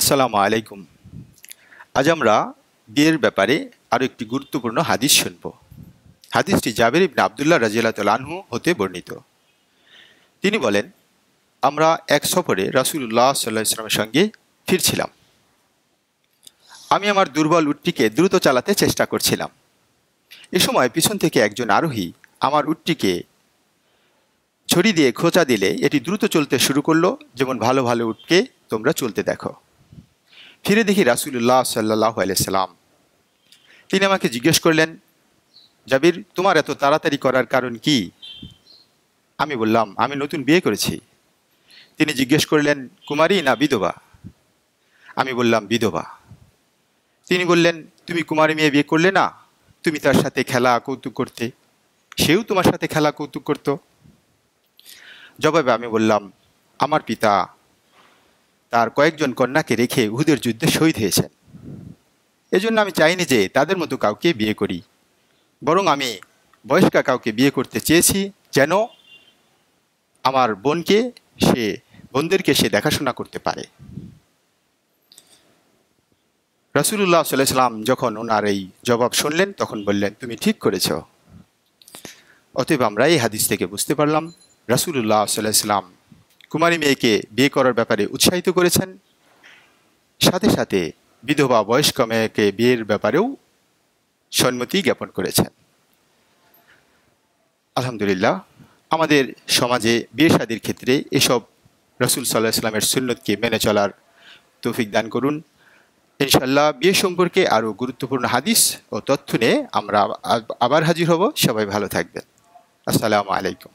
আসসালামু আলাইকুম আজ আমরা বিয়ের ব্যাপারে আরও একটি গুরুত্বপূর্ণ হাদিস শুনব হাদিসটি জাবের ইবনে আবদুল্লাহ রাজিয়াল তালহু হতে বর্ণিত তিনি বলেন আমরা এক সফরে রাসুল্লাহ সাল্লাহ ইসলামের সঙ্গে ফিরছিলাম আমি আমার দুর্বল উটটিকে দ্রুত চালাতে চেষ্টা করছিলাম এ সময় পিছন থেকে একজন আরোহী আমার উটটিকে ছড়ি দিয়ে খোঁচা দিলে এটি দ্রুত চলতে শুরু করলো যেমন ভালো ভালো উটকে তোমরা চলতে দেখো ফিরে দেখি রাসুল্লাহ সাল্লাহ আলাইসাল্লাম তিনি আমাকে জিজ্ঞেস করলেন জাবির তোমার এত তাড়াতাড়ি করার কারণ কি আমি বললাম আমি নতুন বিয়ে করেছি তিনি জিজ্ঞেস করলেন কুমারী না বিধবা আমি বললাম বিধবা তিনি বললেন তুমি কুমারী মেয়ে বিয়ে করলে না তুমি তার সাথে খেলা কৌতুক করতে সেও তোমার সাথে খেলা কৌতুক করত জবাবে আমি বললাম আমার পিতা তার কয়েকজন কন্যাকে রেখে উহুদের যুদ্ধে শহীদ হয়েছেন এজন্য আমি চাইনি যে তাদের মতো কাউকে বিয়ে করি বরং আমি বয়স্কা কাউকে বিয়ে করতে চেয়েছি যেন আমার বোনকে সে বোনদেরকে সে দেখাশোনা করতে পারে রসুল্লাহ সাল্লাম যখন ওনার এই জবাব শুনলেন তখন বললেন তুমি ঠিক করেছ অতএব আমরা এই হাদিস থেকে বুঝতে পারলাম রাসুলুল্লাহ সাল্লাম কুমারী মেয়েকে বিয়ে করার ব্যাপারে উৎসাহিত করেছেন সাথে সাথে বিধবা বয়স্ক মেয়েকে বিয়ের ব্যাপারেও সম্মতি জ্ঞাপন করেছেন আলহামদুলিল্লাহ আমাদের সমাজে বিয়ে শাদির ক্ষেত্রে এসব রসুল সাল্লাহ ইসলামের সুন্নতকে মেনে চলার তৌফিক দান করুন ইনশাল্লাহ বিয়ে সম্পর্কে আরও গুরুত্বপূর্ণ হাদিস ও তথ্য নিয়ে আমরা আবার হাজির হব সবাই ভালো থাকবেন আসসালামু আলাইকুম